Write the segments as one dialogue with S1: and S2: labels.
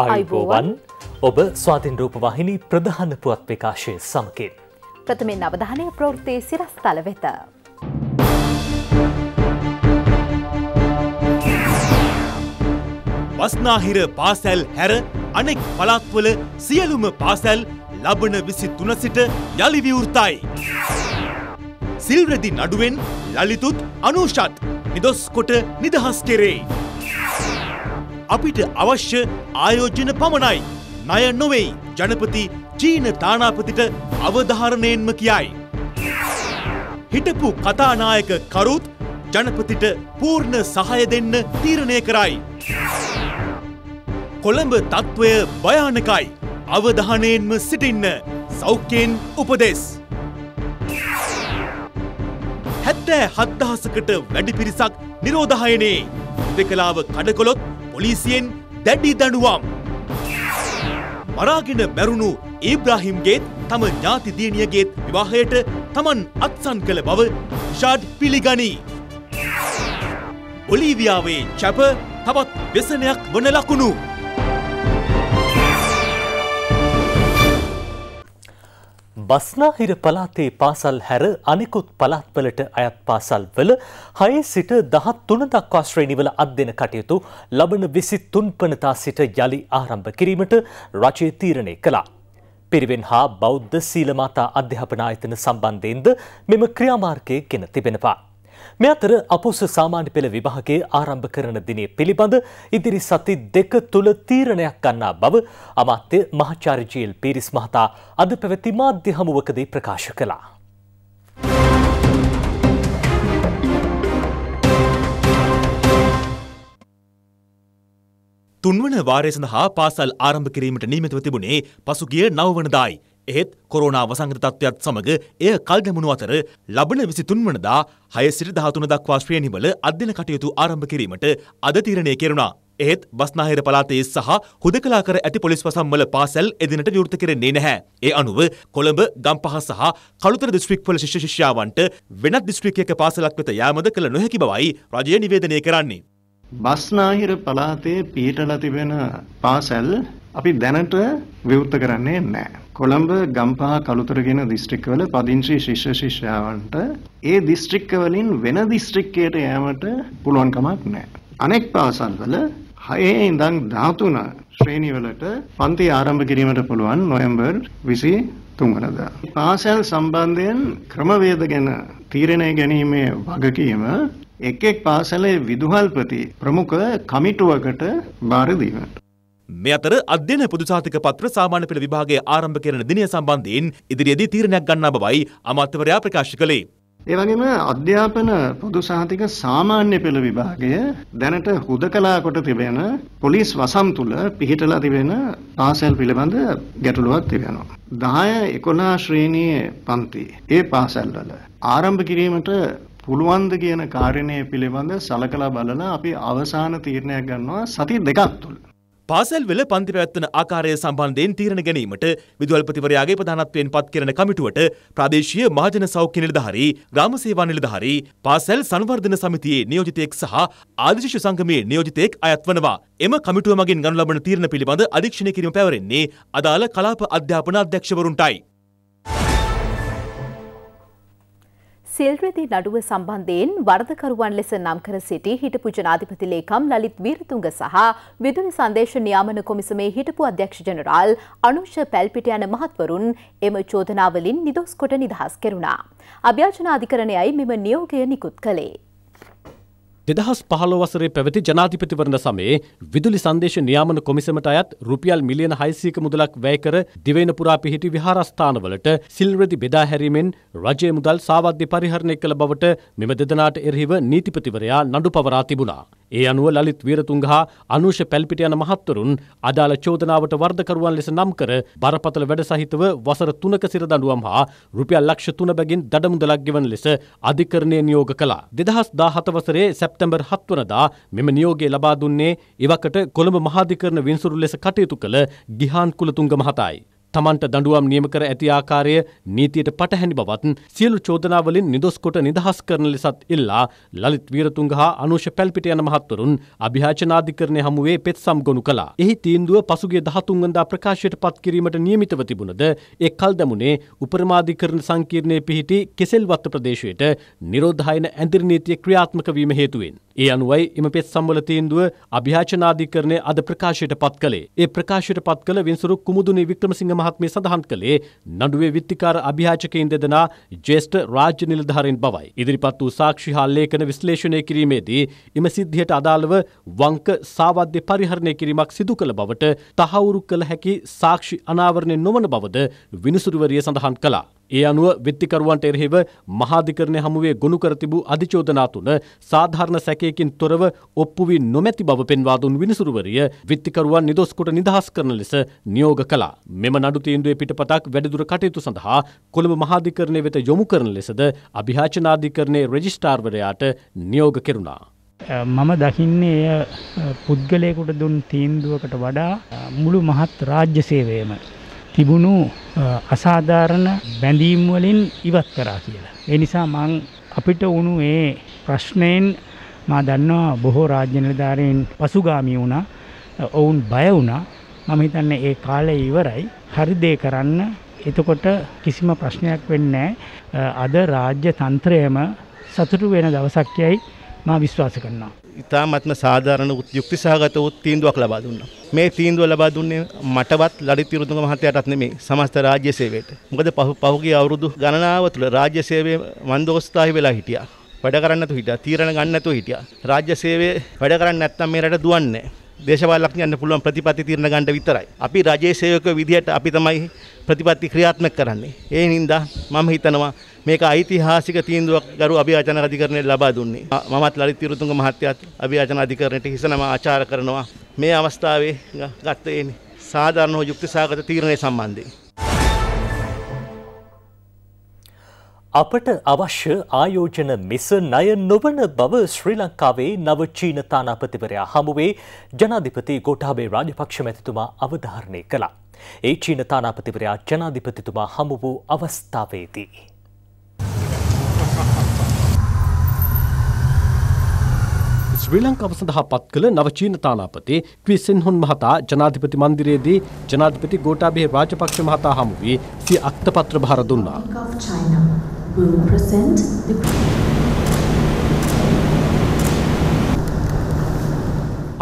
S1: අයිබෝවන් ඔබ ස්වාතින් රූපවාහිනි ප්‍රධාන පුවත් ප්‍රකාශය සමකින්.
S2: ප්‍රථමෙන් අවධානය ප්‍රෘතිය සිරස්ථල වෙත.
S3: බස්නාහිර පාසැල් හැර අනෙක් පළත්වල සියලුම පාසැල් ලබන විසි තුන සිට යළිවිවෘතයි. සිල්රදි නඩුවෙන් ලලිතුත් අනුෂත් නිදොස්කොට නිදහස් කෙරේ. අපිට අවශ්‍ය ආයෝජන පමණයි. ණය නොවෙයි. ජනපති චීන තානාපතිට අවධාරණයෙන්ම කියයි. හිටපු කතානායක කරුත් ජනපතිට පූර්ණ සහය දෙන්න තීරණය කරයි. කොළඹ තත්ත්වය භයානකයි. අවධානයෙන්ම සිටින්න සෞඛ්‍යයෙන් උපදෙස්. හැත්තෑ හත්දහසකට වැඩි පිරිසක් නිරෝධහයනේ. දෙකලාව කඩකොළොත් පොලිසියෙන් දැඩි දඩුවම්. මරාගෙන මැරුණු ඒබ්‍රාහිම්ගේත් තම ඥාති දියණියගේත් විවාහයට තමන් අත්සන් කළ බව ෂාඩ් පිළිගනී. ඔලීවියාවේ චැප තවත් වෙසනයක්
S1: වන ලකුණු. බස්නාහිර පලාතේ පාසල් හැර අනෙකුත් පලාත්වලට අයත් පාසල් වල හය සිට දහත් තුන දක්වා ශ්‍රේණිවල අධ්‍යන කටයුතු ලබන විසි තුන්පනතා සිට යළි ආරම්භ කිරීමට රජය තීරණය කළා. පිරිවෙන් හා බෞද්ධ සීලමාතා අධ්‍යාපන ආයතන සම්බන්ධයෙන්ද මෙම ක්‍රියාමාර්ගය ගෙන තිබෙනවා. මේ අතර අපොස සාමාන්‍ය පෙළ විභාගයේ ආරම්භ කරන දිනේ පිළිබඳ ඉදිරි සති දෙක තුළ තීරණයක් ගන්නා බව අමාත්‍ය මහාචාර්ය ජීල් පීරිස් මහතා අද පැවති මාධ්‍ය හමුවකදී ප්‍රකාශ කළා.
S3: තුන්වන වාරය සඳහා පාසල් ආරම්භ කිරීමට නියමිතව තිබුණේ පසුගිය නවවනදායි. එහෙත් කොරෝනාව සංගත තත්ත්වයක්ත් සමඟ එය කල් දැමුණු අතර ලබන විසි තුන්වනදා හය සිරි දහතුන දක්වා ශ්‍රේණිවල අධ්‍යන කටයුතු ආරම්භ කිරීමට අද තීරණය කෙරුණා. එහෙත් බස්නාහිර පලාතයේ සහ හුදකලා කර ඇති පොලිස් වසම්වල පාසැල් එදිනට විවෘත කරෙන්නේ නැහැ. ඒ අනුව කොළඹ ගම්පහ සහ කළුතර දිස්ත්‍රික්වල ශිෂ්‍ය ශිෂ්‍යාවන්ට වෙනත් දිස්ත්‍රික්කයක පාසලක් වෙත යාමද කළ නොහැකි බවයි රජය නිවේදනය කරන්නේ.
S4: බස්නාහිර පලාතේ පීටලා තිබෙන පාසැල් අපි දැනට විවෘත කරන්නේ නැහැ. කොළඹ ගම්පහ කළුතරගෙන දිස්ත්‍රික්කවල පදිංචි ශිෂ්‍ය ශිෂ්‍යාවන්ට ඒ දිස්ත්‍රික්කවලින් වෙන දිස්ත්‍රික්කයට යෑමට පුළුවන් කමක් නැහැ. අනෙක් පාසල්වල හයේ ඉඳන් 13 ශ්‍රේණිවලට පන්ති ආරම්භ කිරීමට පුළුවන් නොවැම්බර් 23 වෙනිදා. පාසල් සම්බන්ධයෙන් ක්‍රමවේද ගැන තීරණය ගැනීමේ වගකීම එක් එක් පාසලේ විදුහල්පති ප්‍රමුඛ කමිටුවකට බාර දීමට
S3: මේ අතර අධ්‍යයන පොදුසාතික පත්‍ර සාමාන්‍ය පෙළ විභාගයේ ආරම්භ කරන දිනය සම්බන්ධයෙන් ඉදිරියේදී තීරණයක් ගන්නා බවයි අමාත්‍යවරයා ප්‍රකාශ කළේ.
S4: ඒ වගේම අධ්‍යාපන පොදු සහතික සාමාන්‍ය පෙළ විභාගය දැනට හුදකලා කොට තිබෙන පොලිස් වසම් තුල පිහිටලා තිබෙන පාසල් පිළිබඳ ගැටලුවක් තිබෙනවා. 10 11 ශ්‍රේණියේ පන්ති ඒ පාසල්වල ආරම්භ කිරීමට පුළුවන්ද කියන කාරණය පිළිබඳ සලකලා බලලා අපි අවසාන තීරණයක් ගන්නවා සති දෙකක් තුල. පාසල්වෙල පන්ති පැවැත්වන ආකාරය සම්බන්ධයෙන් තීරණ ගැනීමට විදුහල්පතිවරයාගේ
S3: ප්‍රධානත්වයෙන් පත් කරන කමිටුවට ප්‍රාදේශීය මහජන සෞඛ්‍ය නිලධාරී, ග්‍රාම සේවා නිලධාරී, පාසල් සංවර්ධන සමිතියේ නියෝජිතයෙක් සහ ආදිශිෂ්‍ය සංගමයේ නියෝජිතයෙක් අයත් වනවා. එම කමිටුව මගින් ගනු ලබන තීරණ පිළිබඳ අධීක්ෂණය කිරීම පැවරෙන්නේ අදාළ කලාප අධ්‍යාපන අධ්‍යක්ෂවරුන්ටයි.
S2: සිල්රෙදි නඩුව සම්බන්ධයෙන් වරදකරුවන් ලෙස නම් කර සිටි හිටපු ජනාධිපති ලේකම් ලලිත් වීරතුංග සහ විදුලි සංදේශ නියාමන කොමිසමේ හිටපු අධ්‍යක්ෂ ජනරාල් අනුෂ පැල්පිට යන මහත්වරුන් එම චෝදනාවලින් නිදොස් කොට නිදහස් කෙරුණා. අභ්‍යාචන අධිකරණයයි මෙම නියෝගය නිකුත් කළේ.
S5: දෙදහස් පහළොව වසරේ පැවති ජනාධිපතිවරණ සමයේ විදුලි සංදේශ නියාමන කොමිසමට අයත් රුපියල් මිලියන 600ක මුදලක් වැය කර දිවයින පුරා පිහිටි විහාරස්ථානවලට සිල්රෙදි බෙදා හැරීමෙන් රජයේ මුදල් සාවද්‍ය පරිහරණය කළ බවට මෙම දෙදෙනාට එරෙහිව නීතිපතිවරයා නඩු පවරා තිබුණා. ඒ අනුව ලලිත් වීරතුංග හා අනුෂ පැල්පිට යන මහත්වරුන් අදාළ චෝදනාවට වර්ධකරුවන් ලෙස නම් කර බරපතල වැඩ සහිතව වසර තුනක සිර දඬුවම් හා රුපියල් ලක්ෂ තුන බැගින් දඩ මුදලක් ගෙවන ලෙස අධිකරණය නියෝග කළා. 2017 වසරේ සැප සැප්තැම්බර් හත්වනදා මෙම නියෝගය ලබා දුන්නේ එවකට කොළඹ මහාධිකරණ විනිසුරු ලෙස කටයුතු කළ ගිහාන් කුලතුංග මහතායි. තමන්ට දඩුවම් නියම කර ඇති ආකාරය නීතියට පටහැනි බවත් සියලු චෝදනාවලින් නිදොස්කොට නිදහස් කරන ලෙසත් ඉල්ලා ලලිත් වීරතුංග හා අනුෂ පැල්පිට යන මහත්වරුන් අභිහාචනාධිකරණය හමුවේ පෙත්සම් ගොනු කළා. එහි තීන්දුව පසුගේ දහතුන්ගදා ප්‍රකාශයට පත්කිරීමට නියමිතව තිබුණද ඒ කල් දැමුණේ උපරමාධිකරණ සංකීර්ණය පිහිටි කෙසෙල්වත්ත ප්‍රදේශයට නිරෝධායන ඇදිරිනීතිය ක්‍රියාත්මක වීම හේතුවෙන්. ඒ අනුවයි එම පෙත් සම්වල තීන්දුව අභ්‍යාචනාධිකරණය අද ප්‍රකාශයට පත් කළේ. ඒ ප්‍රකාශයට පත් කළ වින්සුරු කුමුදුනි වික්‍රමසිංහ මහත්මිය සඳහන් කළේ නඩුවේ විත්තිකාර අභියාචකයින් දෙදෙනා ජේෂ්ඨ රාජ්‍ය නිලධාරීන් බවයි. ඉදිරිපත් වූ සාක්ෂි හා ලේඛන විශ්ලේෂණය කිරීමේදී එම සිද්ධියට අදාළව වංක සාවද්‍ය පරිහරණය කිරීමක් සිදු කළ බවට තහවුරු කළ හැකි සාක්ෂි අනාවරණය නොවන බවද විනිසුරුවරිය සඳහන් කළා. ඒ අනුව විත්තිකරුවන්ට එරෙහිව මහාධිකරණය හමුවේ ගොුණු කර තිබූ අධිචෝදනා තුන සාධාරණ සැකයකින් තොරව ඔප්පු වී නොමැති බව පෙන්වා දුන් විනිසුරුවරිය විත්තිකරුවන් නිදොස්කොට නිදහස් කරන ලෙස නියෝග කළා. මෙම නඩු තීන්දුවේ පිටපතක් වැඩිදුර කටයුතු සඳහා කොළඹ මහාධිකරණය වෙත යොමු කරන ලෙසද අභිහාචනාධිකරණයේ රෙජිස්ටාර්වරයාට නියෝග කෙරුණා. මම දකින්නේ එය පුද්ගලයකුට දුන් තීන්දුවකට වඩා මුළු මහත් රාජ්‍ය සේවයම තිබුණු අසාධාරණ බැඳීම් වලින් ඉවත් කරා කියලා. ඒ නිසා මං අපිට වුණු ඒ ප්‍රශ්නයෙන් මා දන්නවා බොහෝ රාජ්‍ය නිලධාරීන් පසුගාමි වුණා. ඔවුන් බය වුණා. මම හිතන්නේ ඒ කාලේ ඉවරයි. හරි දේ කරන්න. එතකොට කිසිම ප්‍රශ්නයක් වෙන්නේ නැහැ. අද රාජ්‍ය තන්ත්‍රයම සතුටු වෙන දවසක් යයි මා විශ්වාස කරනවා. ඉතාමත්ම සාධාරණ යුක්ති සහගත වූ තීන්දුවක් ලබා දුන්නා. මේ තිීන්දුව ලබා දුන්නේ මටවත් ලඩිත් විරුදුග මහත්තයටත් නෙමේ සමස්ත රාජ්‍ය සේවයට. මොකද පහු පහුගේ අවුරුදු ගණනාව තුළ රාජ්‍ය සේවයේ වන්දෝස්ථායි වෙලා හිටියා. වැඩ කරන්නතු හිටියා. තීරණ ගන්න නැතුව හිටියා. රාජ්‍ය සේවයේ වැඩ කරන්නේ නැත්නම් මේ රට දුවන්නේ නැහැ. දේශපාලඥයන්ට පුළුවන් ප්‍රතිපත්ති තීරණ ගන්න විතරයි. අපි රජයේ සේවක විදිහට අපි තමයි ප්‍රතිපත්ති ක්‍රියාත්මක කරන්නේ. ඒ හින්දා මම හිතනවා මේක ඓතිහාසික තීන්දුවක් ගරු අභියාචන අධිකරණය ලබා දුන්නේ. මමත් ලලිත් විරුතුංග මහත්තයාත් අභියාචන අධිකරණයට හිසනම ආචාර කරනවා. මේ අවස්ථාවේ ගත සාධාරණ යුක්තිසහගත තීරණය සම්බන්ධයෙන්
S1: අපට අවශ්‍ය ආයෝජන මිස ණය නොවන බව ශ්‍රී ලංකාවේ නව චීන තානාපතිවරයා හමුවේ ජනාධිපති ගෝඨාභය රාජපක්ෂ මැතිතුමා අවධාරණය කළා. ඒ චීන තානාපතිවරයා ජනාධිපතිතුමා හමු වූ අවස්ථාවේදී. ශ්‍රී ලංකාව සඳහා පත් කළ නවචීන තානාපති
S5: ක්‍රිසින්හොන් මහතා ජනාධිපති මන්දිරයේදී ජනාධිපති ගෝඨාභය රාජපක්ෂ මහතා හමු වී සිය අක්තපත්‍ර භාර දුන්නා.
S6: We will present the...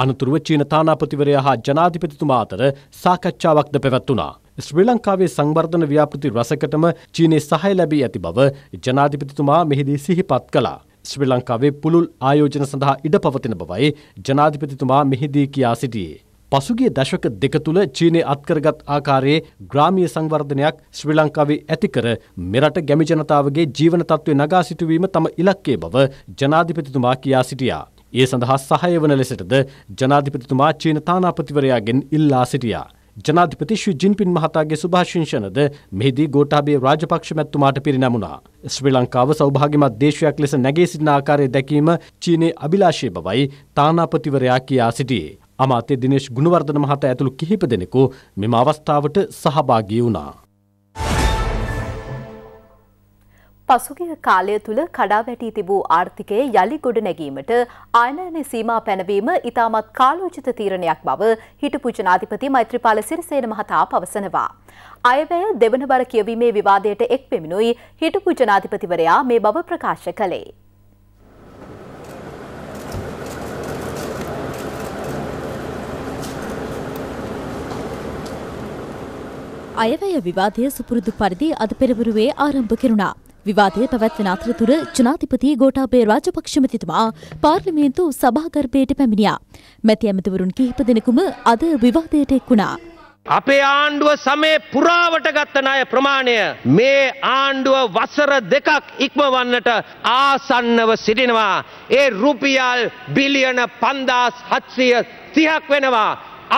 S5: අනතුරුව චීන තානාපතිවරයා හා ජනාධිපතිතුමා අතර සාකච්ඡාවක්ද පැවැත්වුණා. ශ්‍රී ලංකාවේ සංවර්ධන ව්‍යාපෘති රසකටම චීනය සහය ලැබී ඇති බව ජනාධිපතිතුමා මෙහිදී සිහිපත් කළා. ශ්‍රී ලංකාවේ පුළුල් ආයෝජන සඳහා ඉඩ පවතින බවයි ජනාධිපතිතුමා මෙහිදී කියා සිටියේ. පසුගිය දශක දෙක තුළ චීනය අත්කරගත් ආකාරයේ ග්‍රාමිය සංවර්ධනයක් ශ්‍රී ලංකාවේ ඇතිකර මෙරට ගැමි ජනතාවගේ ජීවන තත්ත්වය නගා සිටුවීම තම ඉලක්කේ බව ජනාධිපතිතුමා කියා සිටියා. ඒ සඳහා සහය වන ලෙසටද ජනාධිපතිතුමා චීන තානාපතිවරයාගෙන් ඉල්ලා සිටියා. ජනාධිපති ශ්‍රී ජින්පින් මහතාගේ සුභාශංෂනද මෙහිදී ගෝටාබේ රාජපක්ෂ මැත්තුමාට පිරිනැමුණා. ශ්‍රී ලංකාව සෞභාගිමත් දේශයක් ලෙස නැගේ සිටින ආකාරය දැකීම චීනයේ අභිලාෂය බවයි තානාපතිවරයා කියා සිටියේ. අමාත්‍ය දිනේශ් ගුණවර්ධන මහතා ඇතුළු කිහිප දෙනෙකු මෙම අවස්ථාවට සහභාගී වුණා.
S2: පසුගිය කාලය තුළ කඩා වැටී තිබූ ආර්ථිකය යළි ගොඩ නැගීමට ආයනයන සීමා පැනවීම ඉතාමත් කාලෝචිත තීරණයක් බව හිටපු ජනාධිපති මෛත්‍රීපාල සිරිසේන මහතා පවසනවා. අයවැය දෙවන බර කියවීමේ විවාදයට එක් පෙමිණුයි හිටපු ජනාධිපතිවරයා මේ බව ප්‍රකාශ කළේ.
S6: අයවැය විවාදය සුපුරුදු පරිදි අද පෙරවරුවේ ආරම්භ කෙරුණා. විවාදය පැවැත්වෙන අතරතුර ජනාධිපති ගෝඨාභය රාජපක්ෂ මැතිතුමා පාර්ලිමේන්තු සභාගර්භයට පැමිණියා. මැති ඇමතිවරුන් කිහිප දෙනෙකුම අද විවාදයට එක් වුණා.
S7: අපේ ආණ්ඩුව සමේ පුරාවට ගත්ත ණය ප්‍රමාණය මේ ආණ්ඩුව වසර දෙකක් ඉක්මවන්නට ආසන්නව සිටිනවා. ඒ රුපියල් බිලියන 5730ක් වෙනවා.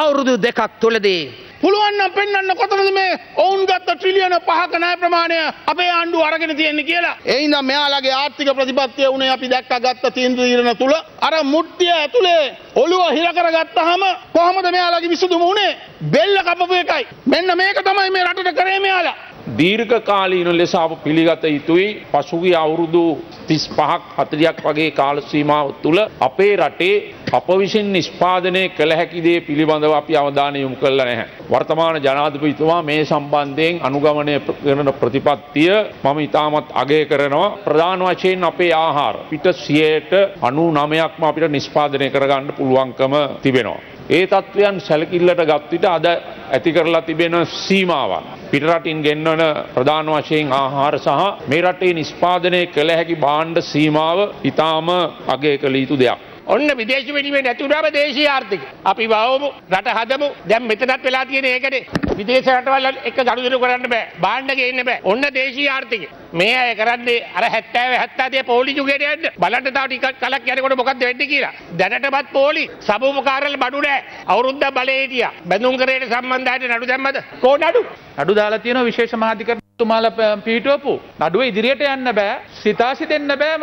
S7: අවුරුදු දෙකක් තුලදී පුළුවන්නම් පෙන්න්න කොතනද මේ ඔවුන් ගත්ත ට්‍රිලියන පහක නෑ ප්‍රමාණය අපේ ආණ්ඩු අරගෙන තියෙන්න කියලා. එයින්ද මෙයාලගේ ආර්ථික ප්‍රතිපත්තිය වුණේ අපි දැක්ක ගත්ත තීන්දු ඉරණ තුළ අර මුට්ටිය ඇතුළේ ඔළුව හිරකර ගත්තහම කොහොමද මෙයාලගේ විසඳුම වුණේ බෙල්ල කපපු එකයි. මෙන්න මේක තමයි මේ රටට කරේ මෙයාලා. දීර්ඝකාලීන ලෙස අප පිළිගත යුතුයි පසුගිය අවුරුදු 35ක් 40ක් වගේ කාල සීමාව තුළ අපේ රටේ අප විසින් නිෂ්පාදනය කළ හැකි දේ පිළිබඳව අපි අවධානය යොමු කළා නැහැ. වර්තමාන ජනාධිපතිතුමා මේ සම්බන්ධයෙන් අනුගමනය කරන ප්‍රතිපත්තිය මම ඉතාමත් අගය කරනවා. ප්‍රධාන වශයෙන් අපේ ආහාර පිට 100ට 99ක්ම අපිට නිෂ්පාදනය කරගන්න පුළුවන්කම තිබෙනවා. ඒ තත්ත්වයන් සැලකිල්ලට ගත්විට අද ඇති කරලා තිබෙන සීමාවන්. පිටරටින් ගෙන්වන ප්‍රධාන වශයෙන් ආහාර සහ මේ රටේ නිස්පාදනය කළ හැකි බාණ්ඩ සීමාව ඉතාම අගේ කළ යුතු දෙයක්. ඔන්න විදේශ විනිමය නැතුනම දේශීය ආර්ථිකය. අපි වවමු, රට හදමු. දැන් මෙතනත් වෙලා තියෙන ඒකනේ. විදේශ රටවල් එක ගනුදෙනු කරන්න බෑ. බාණ්ඩ ගේන්න බෑ. ඔන්න දේශීය ආර්ථිකය. මේ අය කරන්නේ අර 70 70 පොලි යුගයට යන්න. බලන්න තව ටිකක් කලක් යනකොට මොකද්ද වෙන්නේ කියලා. දැනටමත් පොලි සමුපකාරවල බඩු නෑ. අවුරුද්දක් බලේ හිටියා. බැඳුම් කරේට සම්බන්ධයට නඩු දැම්මද? කෝ නඩු? නඩු දාලා තියෙනවා විශේෂ මහාධිකරණ තුමාල පිහිටුවපු නඩුව ඉදිරියට යන්න බෑ සිතාසි දෙන්න බෑ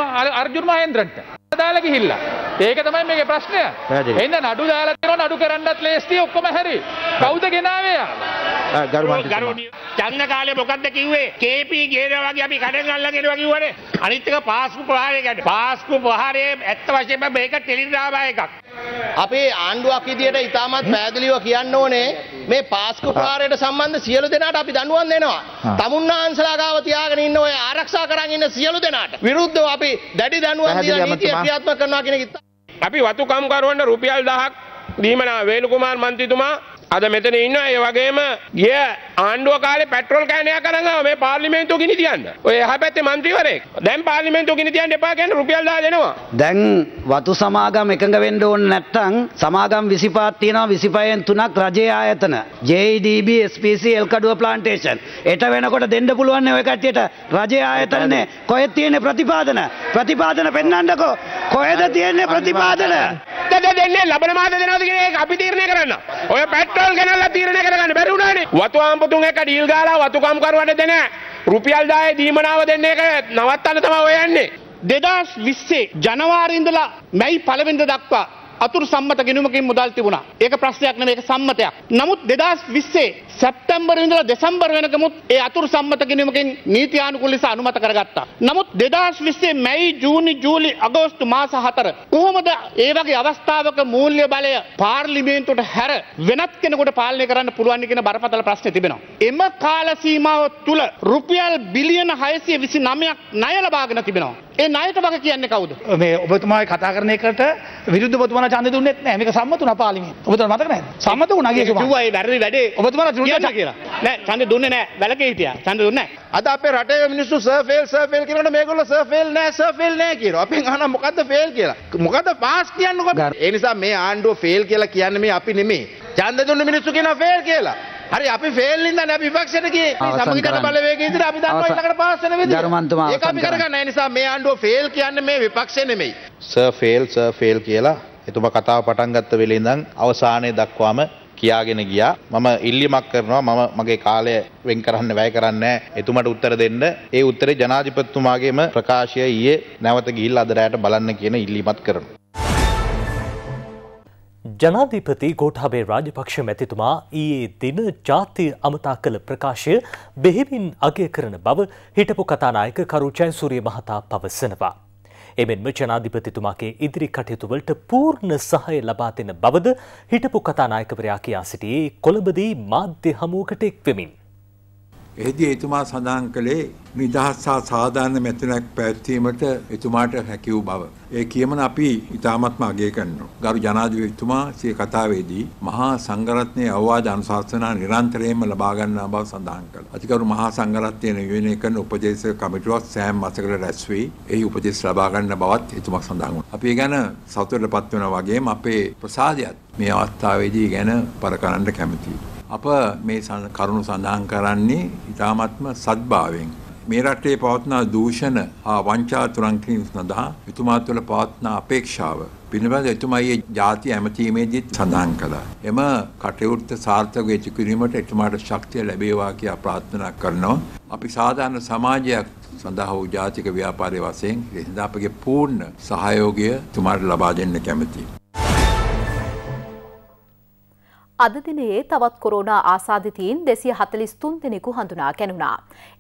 S7: අර්ජුන් මහේන්ද්‍රන්ට දාලා ගිහිල්ලා ඒක තමයි මේකේ ප්‍රශ්නය. එන්න නඩු දාලා තියෙනවා නඩු කරන්නත් ලේස්ති ඔක්කොම හැරි. කවුද ගෙනාවේ යාළුවා? ගරුමාන්තනි. චන්න කාලේ මොකද්ද කිව්වේ? KP ගේනවා වගේ අපි කඩෙන් අල්ලගෙනවා කිව්වනේ. අනිත් එක පාස්කු ප්‍රහාරය ගැන. පාස්කු ප්‍රහාරයේ ඇත්ත වශයෙන්ම මේක ටෙලිග්‍රාම එකක්. අපේ ආණ්ඩුවක් විදියට ඉතාමත් පැහැදිලිව කියන්න ඕනේ මේ පාස්කු ප්‍රහාරයට සම්බන්ධ සියලු දෙනාට අපි දනුවම් දෙනවා. තමුන්නාන්සලා ගාව තියාගෙන ඉන්න ඔය ආරක්ෂා කරන් ඉන්න සියලු දෙනාට විරුද්ධව අපි දැඩි දනුවම් දීලා නීතිය ක්‍රියාත්මක කරනවා කියන එක අපි වතුකම්කරුවන්ට රුපියල් දහක් දීමනා වේලුකුමාර් මන්තිතුමා අද මෙතන ඉන්නවා ඒ වගේම ගිය ආණ්ඩුව කාලේ පෙට්‍රල් කෑනයක් අරන් ආවා මේ පාර්ලිමේන්තුව ගිනි තියන්න. ඔය එහා පැත්තේ මන්ත්‍රීවරයෙක්. දැන් පාර්ලිමේන්තුව ගිනි තියන්න එපා කියන රුපියල්
S6: 10 දෙනවා. දැන් වතු සමාගම් එකඟ වෙන්න ඕනේ නැත්නම් සමාගම් 25ක් තියෙනවා 25න් 3ක් රජයේ ආයතන. JEDB, SPC, Elkaduwa plantation. ඒට වෙනකොට දෙන්න පුළුවන් නේ ඔය කට්ටියට රජයේ ආයතනනේ. කොහෙද තියෙන්නේ ප්‍රතිපාදන? ප්‍රතිපාදන පෙන්වන්නකෝ. කොහෙද තියෙන්නේ ප්‍රතිපාදන?
S7: දෙන්නේ ලබන මාස දෙනවද කියන එක අපි තීරණය කරන්න. ඔය පෙට්‍රල් රටවල් ගැනල්ලා තීරණය කරගන්න බැරි වුණානේ. වතු ආම්පු තුන් එක ඩීල් ගාලා වතු කම්කරුවන්ට දෙන රුපියල් 10 දීමනාව දෙන්න එක නවත්තන්න තමයි ඔය යන්නේ. 2020 ජනවාරි ඉඳලා මැයි පළවෙනිද දක්වා අතුරු සම්මත ගිණුමකින් මුදල් තිබුණා. ඒක ප්‍රශ්නයක් නෙමෙයි ඒක සම්මතයක්. නමුත් 2020 සැප්තැම්බර් ඉඳලා දෙසැම්බර් වෙනකමුත් ඒ අතුරු සම්මත කිරීමකින් නීතියානුකූල ලෙස අනුමත කරගත්තා. නමුත් 2020 මැයි ජූනි ජූලි අගෝස්තු මාස 4 කොහොමද ඒ වගේ අවස්ථාවක මූල්‍ය බලය පාර්ලිමේන්තුවට හැර වෙනත් කෙනෙකුට පාලනය කරන්න පුළුවන් කියන බරපතල ප්‍රශ්නේ තිබෙනවා. එම කාල සීමාව තුල රුපියල් බිලියන 629ක් ණය ලබාගෙන තිබෙනවා. ඒ ණයට වග කියන්නේ කවුද? මේ ඔබතුමාගේ කතා කරන එකට විරුද්ධ ඔබතුමා ඡන්දය දුන්නේත් නැහැ. මේක සම්මත උනා පාර්ලිමේන්තුව. ඔබතුමා මතක නැද්ද? සම්මත උනා ගියේ කිව්වා. ඒ වැරදි වැඩේ.
S5: ඔබතුමා චන්ද කියලා නෑ චන්ද දුන්නේ නෑ වැලකේ හිටියා
S7: චන්ද දුන්නේ අද අපේ රටේ මිනිස්සු සර් ෆේල් සර් ෆේල් කියනකොට මේගොල්ලෝ සර් ෆේල් නෑ සර් ෆේල් නෑ කියනවා අපෙන් අහනවා මොකද්ද ෆේල් කියලා මොකද්ද පාස් කියන්නකෝ ඒ නිසා මේ ආණ්ඩුව ෆේල් කියලා කියන්නේ මේ අපි නෙමෙයි චන්ද දුන්න මිනිස්සු කියනවා ෆේල් කියලා හරි අපි ෆේල් ඉඳන් අපි විපක්ෂයට ගියේ සමගිතන බලවේගයේ ඉඳලා අපි දන්නවා ඊළඟට පාස් වෙන විදිහ ධර්මන්තමා ඒක අපි කරගන්න ඒ නිසා මේ ආණ්ඩුව ෆේල් කියන්නේ මේ විපක්ෂය නෙමෙයි සර් ෆේල් සර් ෆේල් කියලා එතුමා කතාව පටන් ගත්ත වෙලේ ඉඳන් අවසානයේ දක්වාම කියාගෙන ගියා මම ඉල්ලීමක් කරනවා මම මගේ කාලය වෙන් කරන්න වැය කරන්නේ
S3: එතුමට උත්තර දෙන්න ඒ උත්තරේ ජනාධිපතිතුමාගේම ප්‍රකාශය ඊයේ නැවත ගිහිල්ලා අද රැයට
S1: බලන්න කියන ඉල්ලීමක් කරනවා ජනාධිපති ගෝඨාභය රාජපක්ෂ මැතිතුමා ඊයේ දින ජාතිය අමතා කළ ප්‍රකාශය බෙහෙවින් අගය කරන බව හිටපු කතානායක කරු ජයසූරිය මහතා පවසනවා එමෙන්ම ජනාධිපතිතුමාගේ ඉදිරි කටයුතුවලට පූර්ණ සහය ලබා දෙන බවද හිටපු කතානායකවරයා කියා සිටියේ කොළඹදී මාධ්‍ය හමුවකට එක්වෙමින්. එහිදී එතුමා සඳහන් කළේ නිදහස් හා සාධාරණ මෙතනක් පැවැත්වීමට එතුමාට හැකි වූ
S7: බව. ඒ කියමන අපි ඉතාමත්ම අගය කරනවා. ගරු ජනාධිපතිතුමා සිය කතාවේදී මහා සංඝරත්නයේ අවවාද අනුශාසනා නිරන්තරයෙන්ම ලබා ගන්නා බව සඳහන් කළා. අතිගරු මහා සංඝරත්නයේ නියෝජනය කරන උපදේශක කමිටුවක් සෑම මාසයකට රැස් වී එහි උපදෙස් ලබා ගන්න බවත් එතුමා සඳහන් වුණා. අපි ඒ ගැන සතුටටපත් වෙනා වගේම අපේ ප්‍රසාදයත් මේ අවස්ථාවේදී ගැන පර කරන්න කැමතියි. අප මේ කරුණු සඳහන් කරන්නේ ඉතාමත්ම සද්භාවයෙන්. මේ රටේ පවත්නා දූෂණ හා වංචා තුරංකින් සඳහා එතුමා තුළ පවත්නා අපේක්ෂාව පිළිබඳ එතුමාගේ ජාති ඇමතීමේදීත් සඳහන් කළා. එම කටයුත්ත සාර්ථක වෙච්ච කිරීමට එතුමාට ශක්තිය ලැබේවා කියලා ප්‍රාර්ථනා කරනවා. අපි සාධාරණ සමාජයක් සඳහා වූ ජාතික ව්‍යාපාරය වශයෙන් ඒ සඳහා අපගේ පූර්ණ සහයෝගය තුමාට ලබා දෙන්න කැමැතියි.
S2: අද දිනයේ තවත් කොරෝනා ආසාධිතීන් දෙසිය හතලිස් තුන් දෙනෙකු හඳුනා ගැනුණා.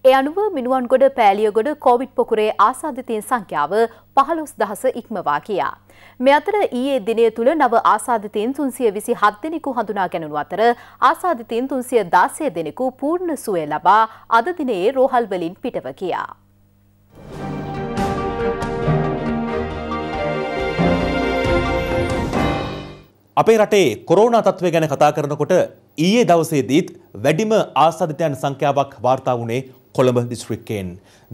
S2: ඒ අනුව මිනුවන්ගොඩ පෑලියගොඩ කෝවිඩ් පොකුරේ ආසාධිතීන් සංඛ්‍යාව පහළොස් දහස ඉක්මවා කියා. මෙ අතර ඊයේ දිනය තුළ නව ආසාධිතීන් තුන්සිය විසි හත් දෙනෙකු හඳුනා ගැනුණු අතර ආසාධිතීන් තුන්සිය දාසය දෙනෙකු පූර්ණ සුවය ලබා අද දිනයේ රෝහල්වලින් පිටව කියා.
S3: අපේ රටේ කොරෝනා තත්ත්වය ගැන කතා කරනකොට ඊයේ දවසේදීත් වැඩිම ආසාදිතයන් සංඛ්‍යාවක් වාර්තා වුණේ කොළඹ දිස්ත්‍රික්කයෙන්.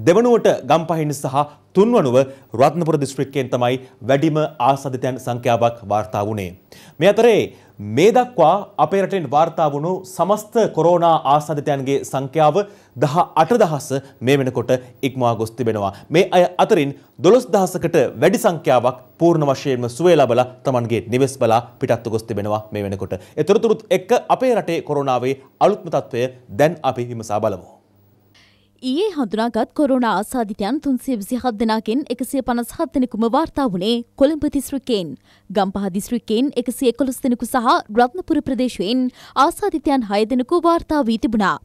S3: දෙවනුවට ගම්පහින් සහ තුන්වනුව රත්නපුර දිස්ත්‍රික්කයෙන් තමයි වැඩිම ආසාදිතයන් සංඛ්‍යාවක් වාර්තා වුණේ. මේ අතරේ මේ දක්වා අපේ රටෙන් වාර්තා වුණු සමස්ත කොරෝනා ආසාදිතයන්ගේ සංඛ්‍යාව 18000 මේ වෙනකොට ඉක්මවා ගොස් තිබෙනවා. මේ අය අතරින් 12000කට වැඩි සංඛ්‍යාවක් පූර්ණ වශයෙන්ම සුවය ලබලා Tamanගේ නිවෙස් බලා පිටත්ව ගොස් තිබෙනවා මේ වෙනකොට. ඒ තොරතුරුත් එක්ක අපේ රටේ කොරෝනාවේ අලුත්ම තත්ත්වය දැන් අපි විමසා බලමු.
S6: ඊයේ හඳුනාගත් කොරුණා ආසාධිතයන් තුන්සේ විසිහත් දෙනාගෙන් එකසිය පනස් හත්තෙනෙකුම වාර්තා වුණේ කොළඹ දිස්ත්‍රික්කයෙන් ගම්පහ දිස්ත්‍රික්කයෙන් එකසිය එකොළොස් දෙනෙකු සහ රත්නපුර ප්‍රදේශයෙන් ආසාධිතයන් හය දෙනෙකු වාර්තා වී තිබුණා.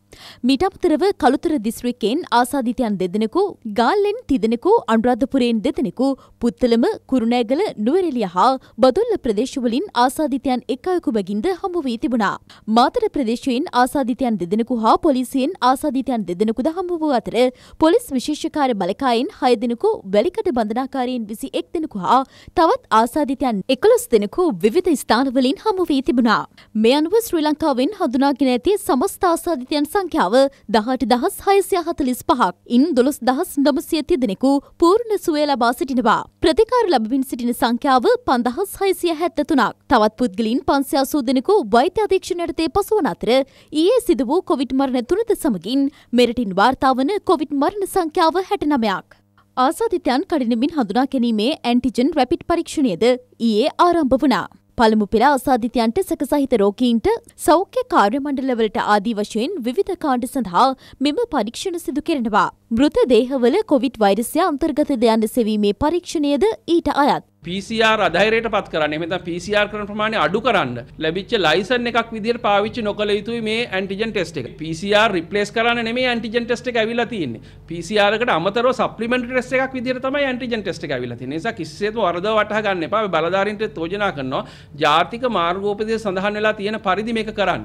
S6: මීට අමතරව කළුතර දිස්ත්‍රික්කයෙන් ආසාධිතයන් දෙදෙනෙකු ගාල්ලෙන් තිදෙනෙකු අනුරාධපුරයෙන් දෙදෙනෙකු පුත්තලම කුරුණෑගල නුවරෙලිය හා බදුල්ල ප්‍රදේශවලින් ආසාධිතයන් එක් අයකු බැගින්ද හමු වී තිබුණා. මාතර ප්‍රදේශයෙන් ආසාධිතයන් දෙදෙනෙකු හා පොලිසියෙන් ආසාධිතයන් දෙදෙනෙකුද හමුව වූ අතර පොලිස් විශේෂකාර බලකායින් හය දෙනෙකු වැලිකඩ බඳනාකාරීන් විසි එක් දෙනෙකු හා තවත් ආසාධිතයන් එකොළොස් දෙනෙකු විවිධ ස්ථානවලින් හමු වී තිබුණා. මේ අනුව ශ්‍රී ලංකාවෙන් හඳුනාගෙන ඇති සමස්ත ආසාධිතයන් සංඛ්‍යාව දහට දහස් හයසිය හතලිස් පහක් ඉන් දොළොස් දහස් නමසියති දෙනෙකු පූර්ණ සුවය ලබා සිටිනවා. ප්‍රතිකාර ලැබමින් සිටින සංඛ්‍යාව පන්දහස් හයිසිය හැත්තතුනක් තවත් පුද්ගලින් පන්සියාසූ දෙනෙකු වෛත්‍ය අධීක්ෂණයටතේ පසුවන අතර ඊයේ සිද වූ කොවිට් මරණ තුනද සමගින් මෙරටින් වාර්තා වන කොවිඩ් මරණ සංඛ්‍යාව හැටනමයක්. ආසාධිතයන් කඩිනමින් හඳුනා ගැනීමේ ඇන්ටිජන් රැපිට් පරීක්ෂණයද ඊයේ ආරම්භ වනා. පළමු පෙර අසාධිතයන්ට සැකසහිත රෝකීන්ට සෞඛ්‍ය කාර්ය මණ්ඩලවලට ආදී වශයෙන් විවිධ කාණ්ඩ සඳහා මෙම පරීක්ෂණ සිදු කෙරෙනවා. මෘත දේහවල කොවිඩ් වෛරසය අන්තර්ගත දයන්න සෙවීමේ පරීක්ෂණයද ඊට අයත්.
S7: PCR අධෛරයට පත් කරන්න මෙත PCR කරන ප්‍රමාණය අඩු කරන්න ලැබිච්ච ලයිසන් එකක් විදිහට පාවිච්චි නොකළ යුතුයි මේ ඇන්ටිජන් ටෙස්ට් එක. PCR රිප්ලේස් කරන්න නෙමෙයි ඇන්ටිජන් ටෙස්ට් එක ඇවිල්ලා තියෙන්නේ. PCR එකට අමතරව සප්ලිමන්ටරි ටෙස්ට් එකක් විදිහට තමයි ඇන්ටිජන් ටෙස්ට් එක ඇවිල්ලා තියෙන්නේ. ඒ නිසා කිසිසේත් වරද වටහා ගන්න එපා. මේ බලධාරීන්ට තෝජනා කරනවා ජාතික මාර්ගෝපදේශ සඳහන් වෙලා තියෙන පරිදි මේක කරන්න.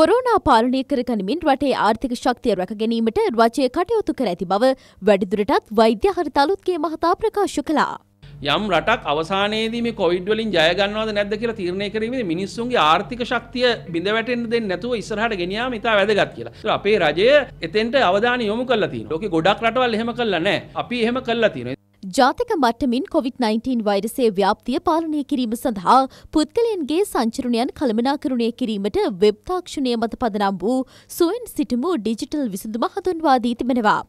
S6: කොරෝනා පාලනය කරගනිමින් රටේ ආර්ථික ශක්තිය රැකගැනීමට රජය කටයුතු කර ඇති බව වැඩිදුරටත් වෛද්‍ය හරිතාලුත්ගේ මහතා ප්‍රකාශ කළා.
S7: යම් රටක් අවසානයේදී මේ කොවිඩ් වලින් ජය ගන්නවද නැද්ද කියලා තීරණය කිරීමේදී මිනිස්සුන්ගේ ආර්ථික ශක්තිය බිඳ වැටෙන්න දෙන්නේ නැතුව ඉස්සරහට ගෙනියාම ඉතා වැදගත් කියලා. ඒක අපේ රජය එතෙන්ට අවධානය යොමු කරලා තියෙනවා. ලෝකේ ගොඩක් රටවල් එහෙම කළා නැහැ. අපි එහෙම කළා තියෙනවා.
S6: ජාතික මට්ටමින් කොවිD-19 වෛරසයේ ව්‍යාප්තිය පාලනය කිරීම සඳහා පුද්ගලයන්ගේ සංචරණයන් කළමනාකරණය කිරීමට වෙබ් තාක්ෂණය මත පදනම් වූ සුවෙන් සිටමු ඩිජිටල් විසඳුම හඳුන්වා දී තිබෙනවා.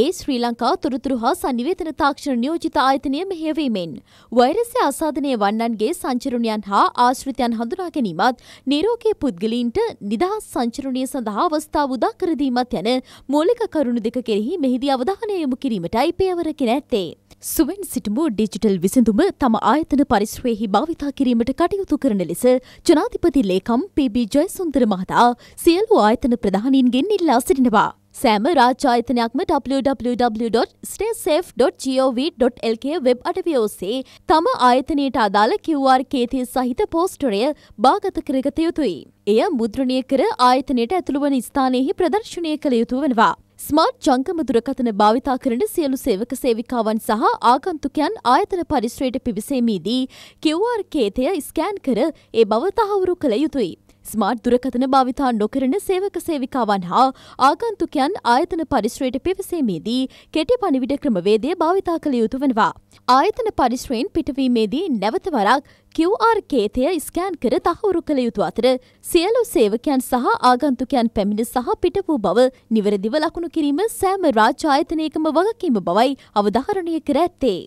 S6: ඒ ශ්‍රී ලංකා තොරතුරු හා සනිවේතන තාක්ෂණ නියෝජිත ආයතනය මෙහෙයවීමෙන්. වෛරසය අසාධනය වන්නන්ගේ සංචරුණයන් හා ආශ්‍රිතයන් හඳුනා ගැනීමත් නිරෝගී පුද්ගලීන්ට නිදහස් සංචරුණය සඳහා අවස්ථාව උදා කරදීමත් යන මූලික කරුණු දෙක කෙරෙහි මෙහිදී අවධානය යොමු කිරීමටයි පියවරගෙන ඇත්තේ. සුවෙන් සිටම ඩිජිටල් විසඳුම තම ආයතන පරිශ්‍රයෙහි භාවිතා කිරීමට කටයුතු කරන ලෙස ජනාධිපති ලේකම් පීබී ජයසුන්දර මහතා සියලු ආයතන ප්‍රධානීන්ගෙන් ඉල්ලා සිටිනවා. සෑම රාජායතනයක්ම www.staysafe.gov.lk වෙබ් අඩවිය ඔස්සේ තම ආයතනයට අදාළ QR කේතිය සහිත පෝස්ටරය භාගත කරගත යුතුයි. එය මුද්‍රණය කර ආයතනයට ඇතුළුවන ස්ථානයෙහි ප්‍රදර්ශනය කළ යුතු වෙනවා. ස්මාර්ට් ජංගම දුරකථන භාවිතා කරන සියලු සේවක සේවිකාවන් සහ ආගන්තුකයන් ආයතන පරිශ්‍රයට පිවිසීමේදී QR කේතය ස්කෑන් කර ඒ බව තහවුරු කළ යුතුයි. ස්මාර්ට් දුරකථන භාවිතා නොකරන සේවක සේවිකාවන් හා ආගන්තුකයන් ආයතන පරිශ්‍රයට පිවසීමේදී කෙටි පණිවිඩ ක්‍රමවේදය භාවිතා කළ යුතු වනවා. ආයතන පරිශ්‍රයෙන් පිටවීමේදී නැවත වරක් QR කේතය ස්කෑන් කර තහවුරු කළ යුතු අතර සියලු සේවකයන් සහ ආගන්තුකයන් පැමිණ සහ පිට වූ බව නිවැරදිව ලකුණු කිරීම සෑම රාජ්‍ය ආයතනයකම වගකීම බවයි අවධාරණය කර ඇත්තේ.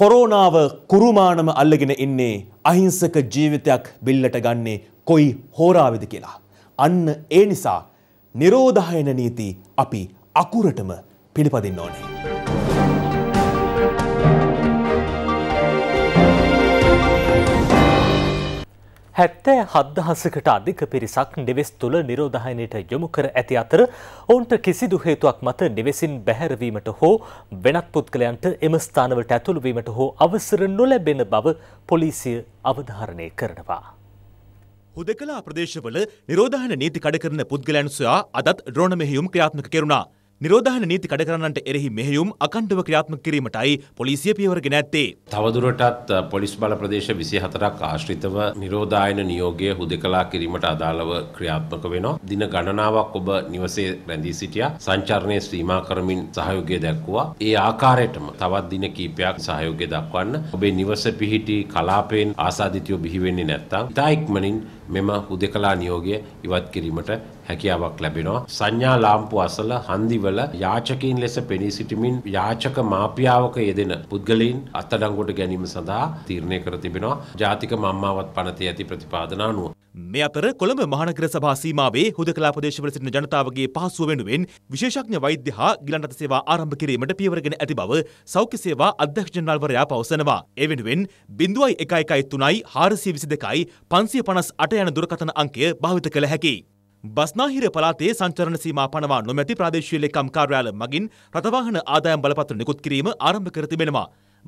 S3: කොරෝනාව කුරුමානම අල්ලගෙන ඉන්නේ අහිංසක ජීවිතයක් බිල්ලට ගන්නේ කොයි හෝරාවෙද කියලා. අන්න ඒ නිසා නිරෝධායන නීති අපි අකුරටම පිළිපදින්න ඕනේ.
S1: හැත්තෑ හද්දහසකට අධික පිරිසක් නිවෙස් තුළ නිරෝධහයනයට යොමු කර ඇති අතර ඔවුන්ට කිසිදු හේතුවක් මත නිවෙසින් බැහැරවීමට හෝ වෙනත් පුද්ගලයන්ට එම ස්ථානවලට ඇතුළුවීමට හෝ අවසර නොලැබෙන බව පොලිසිය අවධාරණය කරනවා.
S3: හුදකලා ප්‍රදේශවල නිරෝධහන නීති කඩ කරන පුද්ගලයන් සොයා අදත් ඩ්‍රෝණ මෙහියුම් ක්‍රියාත්මක කෙරුණා. නිරෝධහන නීති කඩකරන්නට එරෙහි මෙහෙයුම් අකණ්ඩව ක්‍රියාත්මක කිරීමටයි පොලිසිය පියවරගෙන ඇත්තේ.
S7: තවදුරටත් පොලිස් බල ප්‍රදේශ 24ක් ආශ්‍රිතව නිරෝධායන නියෝගය හුදකලා කිරීමට අදාළව ක්‍රියාත්මක වෙනවා. දින ගණනාවක් ඔබ නිවසේ රැඳී සිටියා. සංචාරණයේ ශ්‍රීමා කරමින් සහයෝගය දැක්වුවා. ඒ ආකාරයටම තවත් දින කීපයක් සහයෝගය දක්වන්න. ඔබේ නිවස පිහිටි කලාපයෙන් ආසාදිතයෝ බිහි වෙන්නේ නැත්තම් ඉතා ඉක්මනින් මෙම හුදකලා නියෝගය ඉවත් කිරීමට හැකියාවක් ලැබෙනවා. සංඥා ලාම්පු අසල හන්දිවල යාචකයින් ලෙස පෙනී සිටිමින් යාචක මාපියාවක යෙදෙන පුද්ගලයින් අත්අඩංගුවට ගැනීම සඳහා තීරණය කර තිබෙනවා. ජාතික මම්මාවත් පනතේ ඇති ප්‍රතිපාදන අනුව.
S3: මේ අතර කොළඹ මහනගර සභා සීමාවේ හුදකලා ප්‍රදේශවල සිටින ජනතාවගේ පහසුව වෙනුවෙන් විශේෂඥ වෛද්‍ය හා ගිලන්රට සේවා ආරම්භ කිරීමට පියවරගෙන ඇති බව සෞඛ්‍ය සේවා අධ්‍යක්ෂ ජනරාල්වරයා පවසනවා. ඒ වෙනුවෙන් 0.113යි 422යි 558 යන දුරකථන අංකය භාවිත කළ හැකියි. බස්නාහිර පළාතේ සංචරණ සීමා පනවා නොමැති ප්‍රාදේශීය ලේකම් කාර්යාල මගින් රථවාහන ආදායම් බලපත්‍ර නිකුත් කිරීම ආරම්භ කර තිබෙනවා.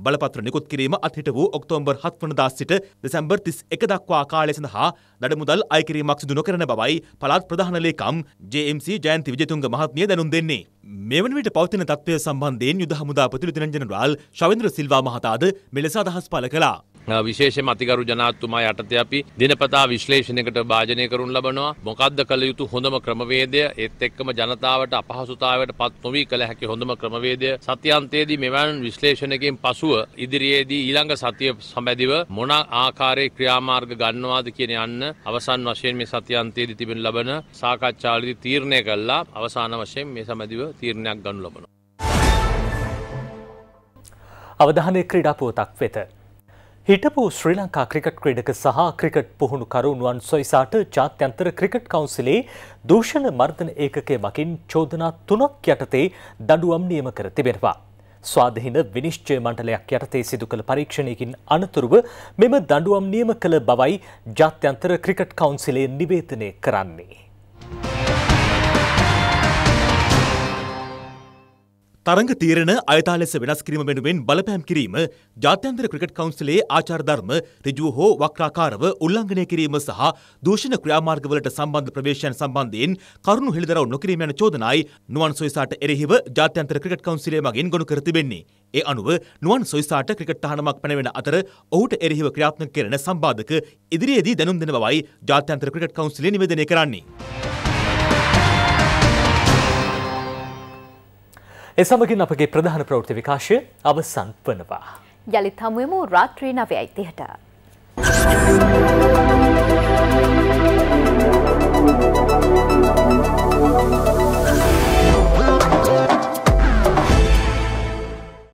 S3: බලපත්‍ර නිකුත් කිරීම අත්හිට වූ ඔක්තෝබර් 7 වනදා සිට දෙසැම්බර් 31 දක්වා කාලය සඳහා දඩමුදල් අය කිරීමක් සිදු නොකරන බවයි පළාත් ප්‍රධාන ලේකම් JMC ජයන්ති විජේතුංග මහත්මිය දැනුම් දෙන්නේ. මේ වන විට පවතින තත්ත්වය සම්බන්ධයෙන් යුද හමුදා ප්‍රතිනිධි දිනජනරාල් ශවෙන්ද්‍ර සිල්වා මහතාද මෙලෙස අදහස් පළ කළා.
S7: විශේෂම අතිගරු ජනාත්තුමා යටතේ අපි දිනපතා විශ්ලේෂණයකට භාජනය කරනු ලබනවා මොකද්ද කළ යුතු හොඳම ක්‍රමවේදය ඒත් එක්කම ජනතාවට අපහසුතාවයට පත් නොවී කළ හැකි හොඳම ක්‍රමවේදය සතියන්තයේදී මෙවන් විශ්ලේෂණයකින් පසුව ඉදිරියේදී ඊළඟ සතිය සම්බැදිව මොන ආකාරයේ ක්‍රියාමාර්ග ගන්නවාද කියන යන්න අවසන් වශයෙන් මේ සතියන්තයේදී තිබෙන ලබන සාකච්ඡාවලදී තීරණය කළා අවසාන වශයෙන් මේ සම්බැදිව තීරණයක් ගන්න ලබනවා
S1: අවධානය ක්‍රීඩා පුවතක් වෙත හිටපු ශ්‍රී ලංකා ක්‍රිකට් ක්‍රීඩක සහ ක්‍රිකට් පුහුණු කරුණුවන් සොයිසාට ජාත්‍යන්තර ක්‍රිකට් කවුන්සිලේ දූෂණ මර්ධන ඒකකය මකින් චෝදනා තුනක් යටතේ දඩුවම් නියම කර තිබෙනවා. ස්වාධහින විනිශ්චය මණ්ඩලයක් යටතේ සිදු කළ පරීක්ෂණයකින් අනතුරුව මෙම දඩුවම් නියම කළ බවයි ජාත්‍යන්තර ක්‍රිකට් කවුන්සිලේ නිවේතනය කරන්නේ.
S3: තරග තීරණ අයථා ලෙස වෙනස් කිරීම වෙනුවෙන් බලපෑම් කිරීම ජාත්‍යන්තර ක්‍රිකට් කවුන්සිලයේ ආචාර ධර්ම ඍජුව හෝ වක්‍රාකාරව උල්ලංඝනය කිරීම සහ දූෂණ ක්‍රියාමාර්ගවලට සම්බන්ධ ප්‍රවේශයන් සම්බන්ධයෙන් කරුණු හෙළිදරව් නොකිරීම යන චෝදනායි නුවන් සොයිසාට එරෙහිව ජාත්‍යන්තර ක්‍රිකට් කවුන්සිලය මගින් ගොනු කර තිබෙන්නේ. ඒ අනුව නුවන් සොයිසාට ක්‍රිකට් තහනමක් පැනවෙන අතර ඔහුට එරෙහිව ක්‍රියාත්මක කරන සම්බාධක ඉදිරියේදී දැනුම් දෙන බවයි
S1: ජාත්‍යන්තර ක්‍රිකට් කවුන්සිලය නිවේදනය කරන්නේ. එ සමගින් අපගේ ප්‍රධාන ප්‍රවෘති විකාශය අවසන් වනවා.
S2: යළිත් හමුවමු රාත්‍රී නවයයි තිහට. Thank you.